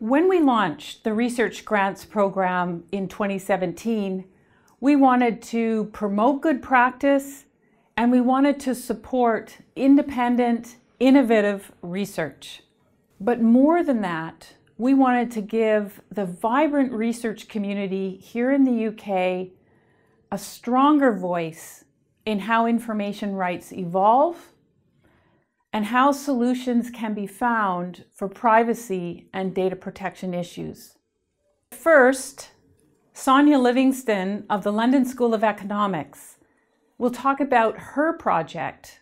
When we launched the Research Grants Program in 2017, we wanted to promote good practice and we wanted to support independent, innovative research. But more than that, we wanted to give the vibrant research community here in the UK a stronger voice in how information rights evolve and how solutions can be found for privacy and data protection issues. First, Sonia Livingston of the London School of Economics will talk about her project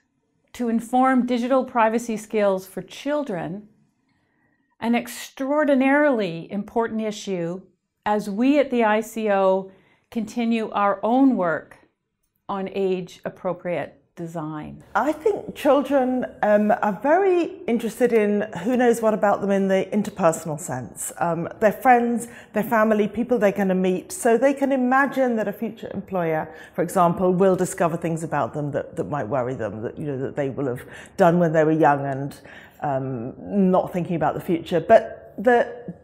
to inform digital privacy skills for children, an extraordinarily important issue as we at the ICO continue our own work on age appropriate design? I think children um, are very interested in who knows what about them in the interpersonal sense. Um, their friends, their family, people they're going to meet. So they can imagine that a future employer, for example, will discover things about them that, that might worry them, that, you know, that they will have done when they were young and um, not thinking about the future. But the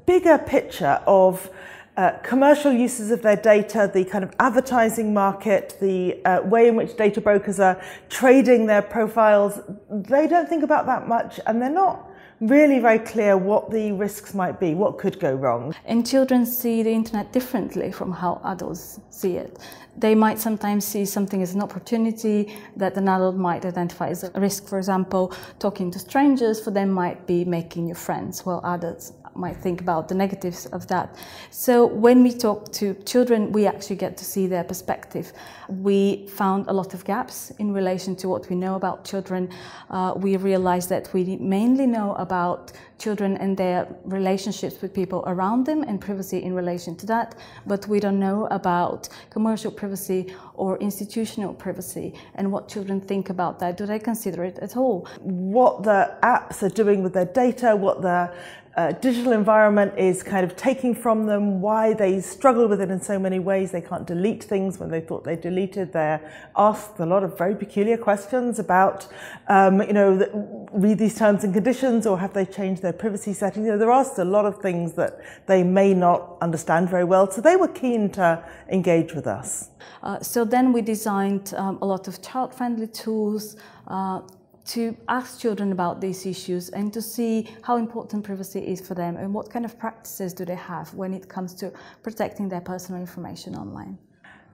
bigger picture of uh, commercial uses of their data, the kind of advertising market, the uh, way in which data brokers are trading their profiles, they don't think about that much and they're not really very clear what the risks might be, what could go wrong. And children see the internet differently from how adults see it. They might sometimes see something as an opportunity that an adult might identify as a risk. For example, talking to strangers for them might be making new friends, while adults might think about the negatives of that. So when we talk to children, we actually get to see their perspective. We found a lot of gaps in relation to what we know about children. Uh, we realized that we mainly know about children and their relationships with people around them and privacy in relation to that, but we don't know about commercial privacy or institutional privacy and what children think about that. Do they consider it at all? What the apps are doing with their data, what the uh, digital environment is kind of taking from them, why they struggle with it in so many ways. They can't delete things when they thought they deleted. They're asked a lot of very peculiar questions about, um, you know, read these terms and conditions or have they changed their privacy settings. You know, they're asked a lot of things that they may not understand very well. So they were keen to engage with us. Uh, so then we designed um, a lot of child-friendly tools, uh, to ask children about these issues and to see how important privacy is for them and what kind of practices do they have when it comes to protecting their personal information online.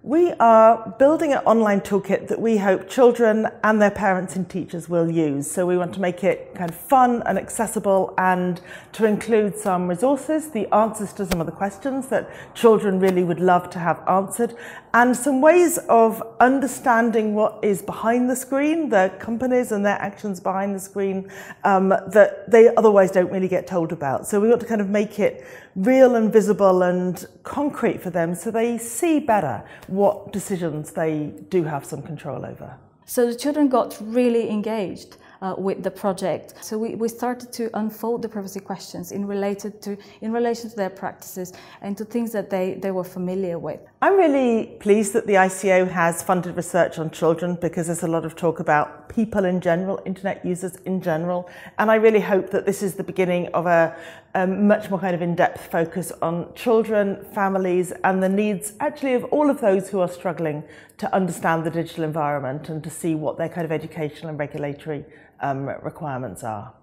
We are building an online toolkit that we hope children and their parents and teachers will use. So we want to make it kind of fun and accessible and to include some resources, the answers to some of the questions that children really would love to have answered, and some ways of understanding what is behind the screen, the companies and their actions behind the screen um, that they otherwise don't really get told about. So we want to kind of make it real and visible and concrete for them so they see better what decisions they do have some control over. So the children got really engaged. Uh, with the project. So we, we started to unfold the privacy questions in related to in relation to their practices and to things that they, they were familiar with. I'm really pleased that the ICO has funded research on children because there's a lot of talk about people in general, internet users in general, and I really hope that this is the beginning of a, a um, much more kind of in-depth focus on children, families, and the needs actually of all of those who are struggling to understand the digital environment and to see what their kind of educational and regulatory um, requirements are.